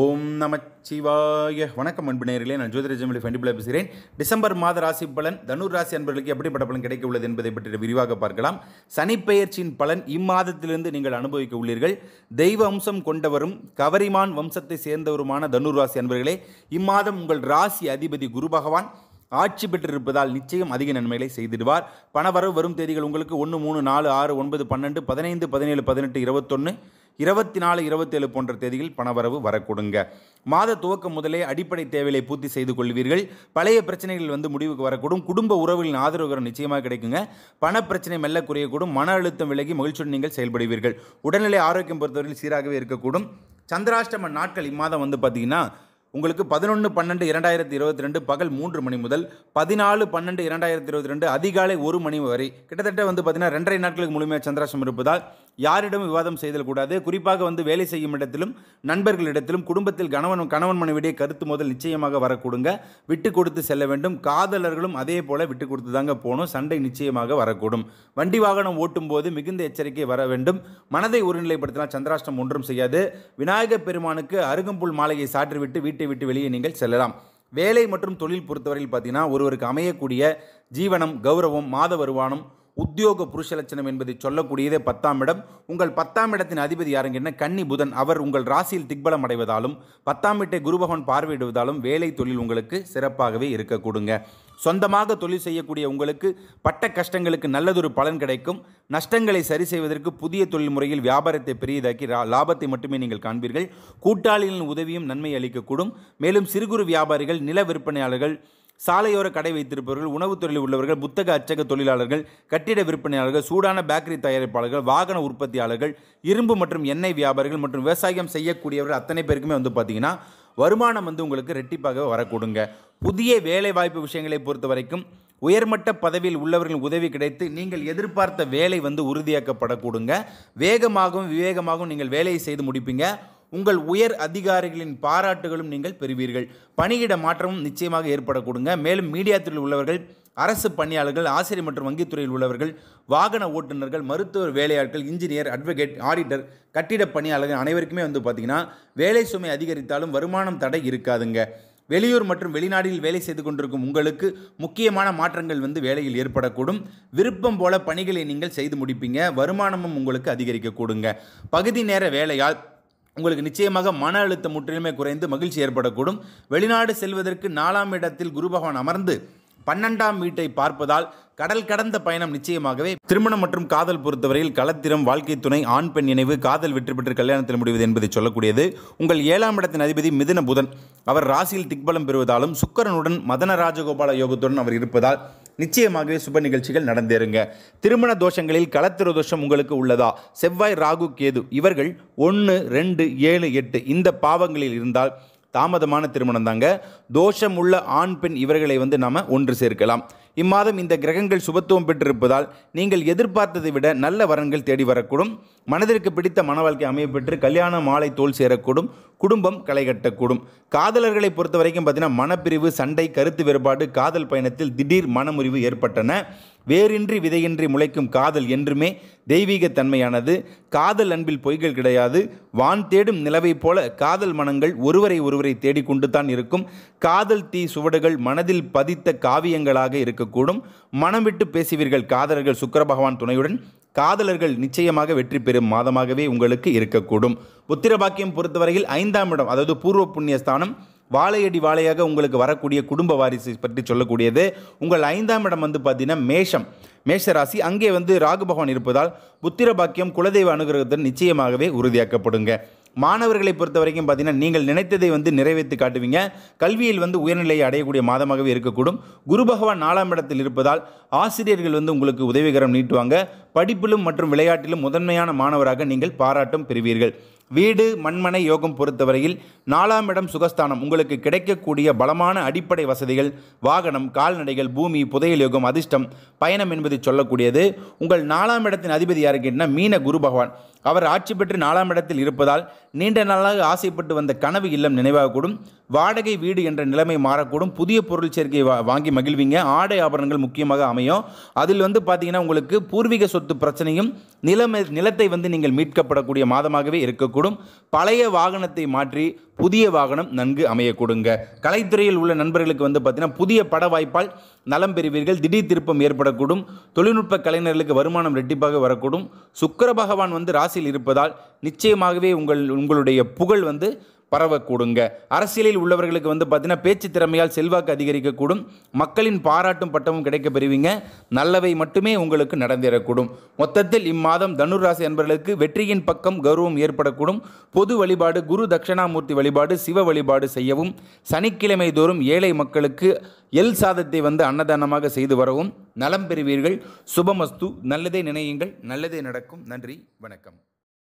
ஓம் நமச்சிவாய வணக்கம் அன்பு நேரிலே நான் ஜோதிரஜமலி ஃபண்டிபிளா பேசுகிறேன் டிசம்பர் மாத ராசி பலன் தனுர் ராசி அன்பர்களுக்கு எப்படிப்பட்ட பலன் கிடைக்க உள்ளது என்பதை பற்றி விரிவாக பார்க்கலாம் சனிப்பெயர்ச்சியின் பலன் இம்மாதத்திலிருந்து நீங்கள் அனுபவிக்க உள்ளீர்கள் தெய்வ அம்சம் கொண்டவரும் கவரிமான் வம்சத்தை சேர்ந்தவருமான தனுர் ராசி அன்பர்களே இம்மாதம் உங்கள் ராசி அதிபதி குரு பகவான் ஆட்சி பெற்றிருப்பதால் நிச்சயம் அதிக நன்மைகளை செய்திடுவார் பணவரவு வரும் தேதிகள் உங்களுக்கு ஒன்று மூணு நாலு ஆறு ஒன்பது பன்னெண்டு பதினைந்து பதினேழு பதினெட்டு இருபத்தொன்று இருபத்தி நாலு இருபத்தேழு போன்ற தேதியில் பணவரவு வரக்கூடுங்க மாத துவக்கம் முதலே அடிப்படை தேவைகளை பூர்த்தி செய்து கொள்வீர்கள் பழைய பிரச்சனைகள் வந்து முடிவுக்கு வரக்கூடும் குடும்ப உறவுகளின் ஆதரவுகரம் நிச்சயமாக கிடைக்குங்க பண பிரச்சனை மெல்ல குறையக்கூடும் மன அழுத்தம் விலகி மகிழ்ச்சியுடன் நீங்கள் செயல்படுவீர்கள் உடல்நிலை ஆரோக்கியம் பொறுத்தவரையில் சீராகவே இருக்கக்கூடும் சந்திராஷ்டம நாட்கள் இம்மாதம் வந்து பார்த்தீங்கன்னா உங்களுக்கு பதினொன்று பன்னெண்டு இரண்டாயிரத்தி இருபத்தி ரெண்டு பகல் மூன்று மணி முதல் பதினாலு பன்னெண்டு இரண்டாயிரத்தி இருபத்தி ரெண்டு அதிகாலை ஒரு மணி வரை கிட்டத்தட்ட வந்து பார்த்தீங்கன்னா ரெண்டரை நாட்களுக்கு முழுமையாக சந்திராசம் இருப்பதால் யாரிடமும் விவாதம் செய்தல் கூடாது குறிப்பாக வந்து வேலை செய்யும் இடத்திலும் நண்பர்களிடத்திலும் குடும்பத்தில் கணவன் கணவன் மனைவிடையே கருத்து முதல் நிச்சயமாக வரக்கூடுங்க விட்டு கொடுத்து செல்ல வேண்டும் காதலர்களும் அதே போல் விட்டு கொடுத்து தாங்க போகணும் சண்டை நிச்சயமாக வரக்கூடும் வண்டி வாகனம் ஓட்டும் போது மிகுந்த எச்சரிக்கை வர வேண்டும் மனதை ஒருநிலைப்படுத்தினால் சந்திராஷ்டம் ஒன்றும் செய்யாது விநாயகர் பெருமானுக்கு அருகம்புல் மாலையை சாற்றிவிட்டு வீட்டு வீட்டை விட்டு வெளியே நீங்கள் செல்லலாம் வேலை மற்றும் தொழில் பொறுத்தவரையில் பார்த்தீங்கன்னா ஒருவருக்கு அமையக்கூடிய ஜீவனம் கௌரவம் மாத வருமானம் உத்தியோக புருஷ லட்சணம் என்பதை சொல்லக்கூடியதே பத்தாம் இடம் உங்கள் பத்தாம் இடத்தின் அதிபதி யாருங்கன்னா கன்னி புதன் அவர் உங்கள் ராசியில் திக்பலம் அடைவதாலும் பத்தாம் வீட்டை குருபகவான் பார்வையிடுவதாலும் வேலை தொழில் உங்களுக்கு சிறப்பாகவே இருக்கக்கூடுங்க சொந்தமாக தொழில் செய்யக்கூடிய உங்களுக்கு பட்ட கஷ்டங்களுக்கு நல்லதொரு பலன் கிடைக்கும் நஷ்டங்களை சரி செய்வதற்கு புதிய தொழில் முறையில் வியாபாரத்தை பெரியதாக்கி லாபத்தை மட்டுமே நீங்கள் காண்பீர்கள் கூட்டாளிகளின் உதவியும் நன்மை அளிக்கக்கூடும் மேலும் சிறு குறு வியாபாரிகள் நில விற்பனையாளர்கள் சாலையோர கடை வைத்திருப்பவர்கள் உணவுத் தொழில் உள்ளவர்கள் புத்தக அச்சக தொழிலாளர்கள் கட்டிட விற்பனையாளர்கள் சூடான பேக்கரி தயாரிப்பாளர்கள் வாகன உற்பத்தியாளர்கள் இரும்பு மற்றும் எண்ணெய் வியாபாரிகள் மற்றும் விவசாயம் செய்யக்கூடியவர்கள் அத்தனை பேருக்குமே வந்து பார்த்தீங்கன்னா வருமானம் வந்து உங்களுக்கு ரெட்டிப்பாக வரக்கூடுங்க புதிய வேலைவாய்ப்பு விஷயங்களை பொறுத்த வரைக்கும் உயர்மட்ட பதவியில் உள்ளவர்களின் உதவி கிடைத்து நீங்கள் எதிர்பார்த்த வேலை வந்து உறுதியாக்கப்படக்கூடுங்க வேகமாகவும் விவேகமாகவும் நீங்கள் வேலையை செய்து முடிப்பீங்க உங்கள் உயர் அதிகாரிகளின் பாராட்டுகளும் நீங்கள் பெறுவீர்கள் பணியிட மாற்றமும் நிச்சயமாக ஏற்படக்கூடுங்க மேலும் மீடியா துறையில் உள்ளவர்கள் அரசு பணியாளர்கள் ஆசிரியர் மற்றும் வங்கித்துறையில் உள்ளவர்கள் வாகன ஓட்டுநர்கள் மருத்துவர் வேலையாட்கள் இன்ஜினியர் அட்வொகேட் ஆடிட்டர் கட்டிட பணியாளர்கள் அனைவருக்குமே வந்து பார்த்திங்கன்னா வேலை சுமை அதிகரித்தாலும் வருமானம் தடை இருக்காதுங்க வெளியூர் மற்றும் வெளிநாடுகளில் வேலை செய்து கொண்டிருக்கும் உங்களுக்கு முக்கியமான மாற்றங்கள் வந்து வேலையில் ஏற்படக்கூடும் விருப்பம் போல பணிகளை நீங்கள் செய்து முடிப்பீங்க வருமானமும் உங்களுக்கு கூடுங்க பகுதி நேர வேலையால் உங்களுக்கு நிச்சயமாக மன அழுத்தம் முற்றிலுமே குறைந்து மகிழ்ச்சி ஏற்படக்கூடும் வெளிநாடு செல்வதற்கு நாலாம் இடத்தில் குரு பகவான் அமர்ந்து பன்னெண்டாம் வீட்டை பார்ப்பதால் கடல் கடந்த பயணம் நிச்சயமாகவே திருமணம் மற்றும் காதல் பொறுத்தவரையில் களத்திரம் வாழ்க்கை துணை ஆண் பெண் இணைவு காதல் வெற்றி பெற்று கல்யாணத்தில் முடிவது என்பதை சொல்லக்கூடியது உங்கள் ஏழாம் இடத்தின் அதிபதி மிதுன புதன் அவர் ராசியில் திக்பலம் பெறுவதாலும் சுக்கரனுடன் மதன ராஜகோபால யோகத்துடன் அவர் இருப்பதால் நிச்சயமாகவே சுப நிகழ்ச்சிகள் நடந்தேறுங்க திருமண தோஷங்களில் களத்திரு தோஷம் உங்களுக்கு உள்ளதா செவ்வாய் ராகு கேது இவர்கள் ஒன்று ரெண்டு ஏழு எட்டு இந்த பாவங்களில் இருந்தால் தாமதமான திருமணம் தாங்க தோஷம் உள்ள ஆண் பெண் இவர்களை வந்து நாம் ஒன்று சேர்க்கலாம் இம்மாதம் இந்த கிரகங்கள் சுபத்துவம் பெற்றிருப்பதால் நீங்கள் எதிர்பார்த்ததை விட நல்ல வரன்கள் தேடி வரக்கூடும் மனதிற்கு பிடித்த மன வாழ்க்கை அமையப்பெற்று கல்யாண மாலை தோல் சேரக்கூடும் குடும்பம் களை கட்டக்கூடும் காதலர்களை பொறுத்த வரைக்கும் பார்த்தீங்கன்னா மனப்பிரிவு சண்டை கருத்து வேறுபாடு காதல் பயணத்தில் திடீர் மனமுறிவு ஏற்பட்டன வேறின்றி விதையின்றி முளைக்கும் காதல் என்றுமே தெய்வீகத்தன்மையானது காதல் அன்பில் பொய்கள் கிடையாது வான் தேடும் நிலவைப் போல காதல் மனங்கள் ஒருவரை ஒருவரை தேடிக்கொண்டு தான் இருக்கும் காதல் தீ சுவடுகள் மனதில் பதித்த காவியங்களாக இருக்கக்கூடும் மனம் விட்டு பேசுவீர்கள் காதலர்கள் சுக்கர பகவான் துணையுடன் காதலர்கள் நிச்சயமாக வெற்றி பெறும் மாதமாகவே உங்களுக்கு இருக்கக்கூடும் உத்திரபாக்கியம் பொறுத்தவரையில் ஐந்தாம் இடம் அதாவது பூர்வ புண்ணியஸ்தானம் வாழையடி வாழையாக உங்களுக்கு வரக்கூடிய குடும்ப வாரிசு பற்றி சொல்லக்கூடியது உங்கள் ஐந்தாம் இடம் வந்து பார்த்தீங்கன்னா மேஷம் மேஷராசி அங்கே வந்து ராகு பகவான் இருப்பதால் புத்திர பாக்கியம் குலதெய்வ அனுகிரகத்துடன் நிச்சயமாகவே உறுதியாக்கப்படுங்க மாணவர்களை பொறுத்த வரைக்கும் பார்த்தீங்கன்னா நீங்கள் நினைத்ததை வந்து நிறைவேற்றி காட்டுவீங்க கல்வியில் வந்து உயர்நிலையை அடையக்கூடிய மாதமாகவே இருக்கக்கூடும் குரு பகவான் நாலாம் இடத்தில் இருப்பதால் ஆசிரியர்கள் வந்து உங்களுக்கு உதவிகரம் நீட்டுவாங்க படிப்பிலும் மற்றும் விளையாட்டிலும் முதன்மையான மாணவராக நீங்கள் பாராட்டும் பெறுவீர்கள் வீடு மண்மனை யோகம் பொறுத்தவரையில் நாலாம் இடம் சுகஸ்தானம் உங்களுக்கு கிடைக்கக்கூடிய பலமான அடிப்படை வசதிகள் வாகனம் கால்நடைகள் பூமி புதையல் யோகம் அதிர்ஷ்டம் பயணம் என்பது சொல்லக்கூடியது உங்கள் நாலாம் இடத்தின் அதிபதி யாருக்கின்றன மீன குரு பகவான் அவர் ஆட்சி பெற்று நாலாம் இடத்தில் இருப்பதால் நீண்ட நாளாக ஆசைப்பட்டு வந்த கனவு இல்லம் நினைவாகக்கூடும் வாடகை வீடு என்ற நிலைமை மாறக்கூடும் புதிய பொருள் சேர்க்கை வாங்கி மகிழ்வீங்க ஆடை ஆபரணங்கள் முக்கியமாக அமையும் அதில் வந்து பார்த்தீங்கன்னா உங்களுக்கு பூர்வீக சொத்து பிரச்சனையும் நிலமை நிலத்தை வந்து நீங்கள் மீட்கப்படக்கூடிய மாதமாகவே இருக்கக்கூடும் கொடுக்கக்கூடும் பழைய வாகனத்தை மாற்றி புதிய வாகனம் நன்கு அமையக்கூடுங்க கலைத்துறையில் உள்ள நண்பர்களுக்கு வந்து பார்த்தீங்கன்னா புதிய பட வாய்ப்பால் நலம் பெறுவீர்கள் திடீர் திருப்பம் ஏற்படக்கூடும் தொழில்நுட்ப கலைஞர்களுக்கு வருமானம் ரெட்டிப்பாக வரக்கூடும் சுக்கர பகவான் வந்து ராசியில் இருப்பதால் நிச்சயமாகவே உங்கள் உங்களுடைய புகழ் வந்து பரவ கூடுங்க அரசியலில் உள்ளவர்களுக்கு வந்து பார்த்தீங்கன்னா பேச்சு திறமையால் செல்வாக்கு அதிகரிக்கக்கூடும் மக்களின் பாராட்டும் பட்டமும் கிடைக்க பெறுவீங்க நல்லவை மட்டுமே உங்களுக்கு நடந்திடக்கூடும் மொத்தத்தில் இம்மாதம் தனுராசி என்பவர்களுக்கு வெற்றியின் பக்கம் கௌரவம் ஏற்படக்கூடும் பொது வழிபாடு குரு தட்சிணாமூர்த்தி வழிபாடு சிவ வழிபாடு செய்யவும் சனிக்கிழமை தோறும் ஏழை மக்களுக்கு எல் சாதத்தை வந்து அன்னதானமாக செய்து வரவும் நலம் பெறுவீர்கள் சுபமஸ்து நல்லதே நினையுங்கள் நல்லதே நடக்கும் நன்றி வணக்கம்